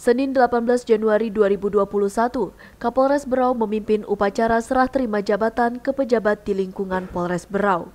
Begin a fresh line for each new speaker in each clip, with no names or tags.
Senin 18 Januari 2021, Kapolres Berau memimpin upacara serah terima jabatan ke pejabat di lingkungan Polres Berau.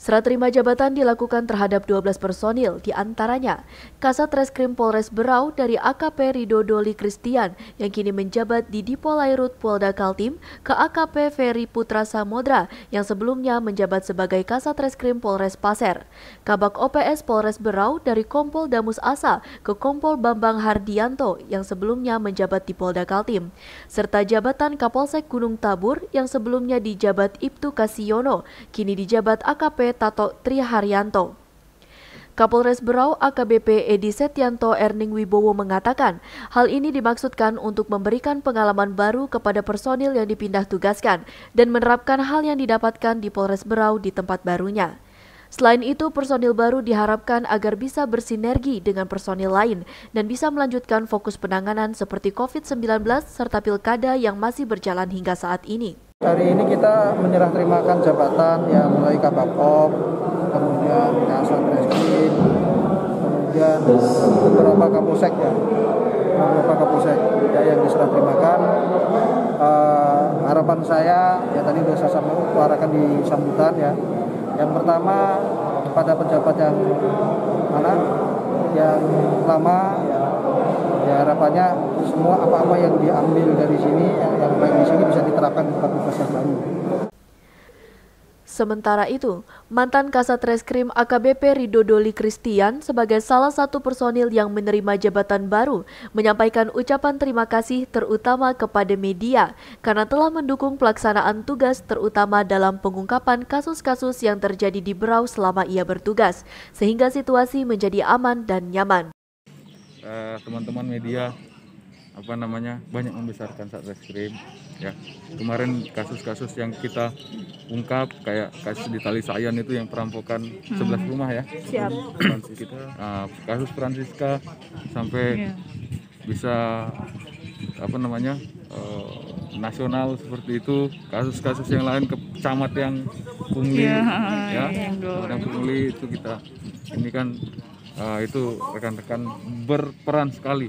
Serah terima jabatan dilakukan terhadap 12 personil, diantaranya Kasat Reskrim Polres Berau dari AKP Rido Doli Kristian yang kini menjabat di Dipolairut Polda Kaltim ke AKP Ferry Putra Samodra yang sebelumnya menjabat sebagai Kasat Reskrim Polres Pasir. Kabak OPS Polres Berau dari Kompol Damus Asa ke Kompol Bambang Hardianto yang sebelumnya menjabat di Polda Kaltim. Serta jabatan Kapolsek Gunung Tabur yang sebelumnya dijabat Ibtu Kasiono, kini dijabat AKP Tato Tato Triharyanto. Kapolres Berau AKBP Edi Setianto Erning Wibowo mengatakan, hal ini dimaksudkan untuk memberikan pengalaman baru kepada personil yang dipindah tugaskan dan menerapkan hal yang didapatkan di Polres Berau di tempat barunya. Selain itu, personil baru diharapkan agar bisa bersinergi dengan personil lain dan bisa melanjutkan fokus penanganan seperti COVID-19 serta pilkada yang masih berjalan hingga saat ini. Hari ini
kita menyerah terimakan jabatan yang mulai Kabakop, kemudian Kasat Presiden, kemudian beberapa kapolsek ya, beberapa kapolsek ya, yang diserah terimakan. Uh, harapan saya ya tadi sudah saya sampaikan di sambutan ya. Yang pertama kepada pejabat yang mana yang lama ya, ya harapannya semua apa-apa yang diambil dari sini yang, yang baik yang baru.
Sementara itu, mantan Kasat Reskrim AKBP Rido Doli Kristian sebagai salah satu personil yang menerima jabatan baru menyampaikan ucapan terima kasih terutama kepada media karena telah mendukung pelaksanaan tugas terutama dalam pengungkapan kasus-kasus yang terjadi di Berau selama ia bertugas sehingga situasi menjadi aman dan nyaman.
Eh, teman-teman uh, media apa namanya banyak membesarkan saat satreskrim ya kemarin kasus-kasus yang kita ungkap kayak kasus di Tali Sayan itu yang perampokan hmm. 11 rumah ya Siap. kita nah, kasus Francisca sampai yeah. bisa apa namanya uh, nasional seperti itu kasus-kasus yang lain ke camat yang pungli iya, ya, ya yang, yang pungli itu kita ini kan uh, itu rekan-rekan berperan sekali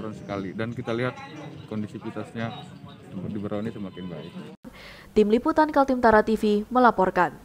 kurang sekali dan kita lihat kondisivitasnya di Berau ini semakin baik.
Tim Liputan Kaltim Tara TV melaporkan.